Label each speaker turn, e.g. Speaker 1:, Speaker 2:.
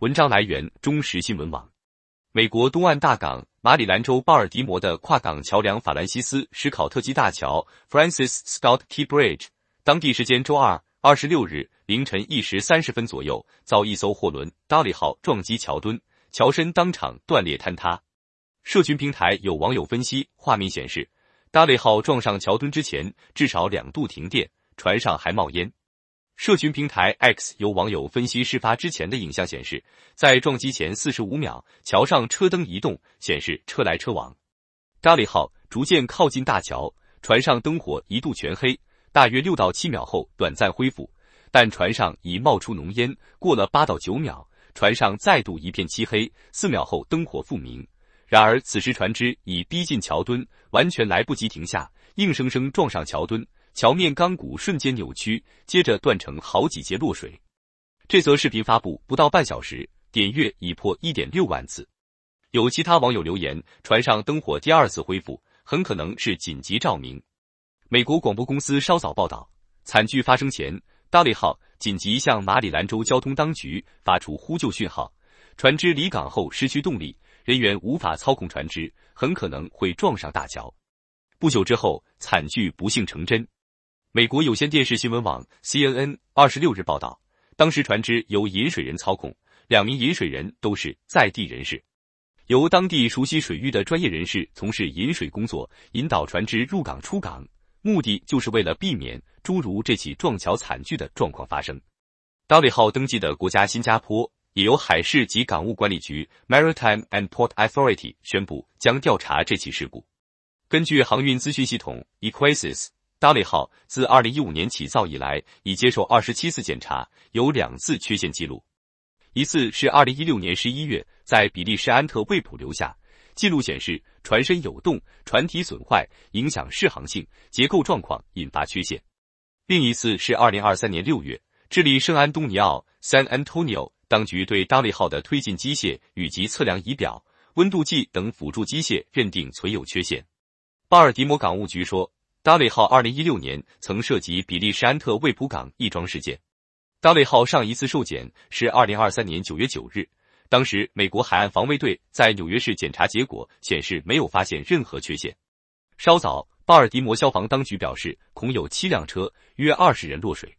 Speaker 1: 文章来源：中时新闻网。美国东岸大港马里兰州巴尔的摩的跨港桥梁法兰西斯·史考特基大桥 （Francis Scott Key Bridge），当地时间周二二十六日凌晨一时三十分左右，遭一艘货轮“ d l y 号撞击桥墩，桥身当场断裂坍塌。社群平台有网友分析，画面显示“达 y 号撞上桥墩之前至少两度停电，船上还冒烟。社群平台 X 由网友分析事发之前的影像显示，在撞击前四十五秒，桥上车灯移动，显示车来车往。咖里号逐渐靠近大桥，船上灯火一度全黑，大约六到七秒后短暂恢复，但船上已冒出浓烟。过了八到九秒，船上再度一片漆黑，四秒后灯火复明。然而此时船只已逼近桥墩，完全来不及停下，硬生生撞上桥墩。桥面钢骨瞬间扭曲，接着断成好几节落水。这则视频发布不到半小时，点阅已破一点六万次。有其他网友留言：“船上灯火第二次恢复，很可能是紧急照明。”美国广播公司稍早报道，惨剧发生前，大利号紧急向马里兰州交通当局发出呼救讯号。船只离港后失去动力，人员无法操控船只，很可能会撞上大桥。不久之后，惨剧不幸成真。美国有线电视新闻网 CNN 二十六日报道，当时船只由饮水人操控，两名饮水人都是在地人士，由当地熟悉水域的专业人士从事饮水工作，引导船只入港出港，目的就是为了避免诸如这起撞桥惨剧的状况发生。达里号登记的国家新加坡，也由海事及港务管理局 Maritime and Port Authority 宣布将调查这起事故。根据航运资讯系统 Equasis。达利号自2015年起造以来，已接受27次检查，有两次缺陷记录。一次是2016年11月在比利时安特卫普留下记录显示，船身有洞，船体损坏，影响适航性，结构状况引发缺陷。另一次是2023年6月，智利圣安东尼奥 s a Antonio） n 当局对达利号的推进机械以及测量仪表、温度计等辅助机械认定存有缺陷。巴尔的摩港务局说。大卫号二零一六年曾涉及比利时安特卫普港一桩事件。大卫号上一次受检是二零二三年九月九日，当时美国海岸防卫队在纽约市检查结果显示没有发现任何缺陷。稍早，巴尔的摩消防当局表示，恐有七辆车、约二十人落水。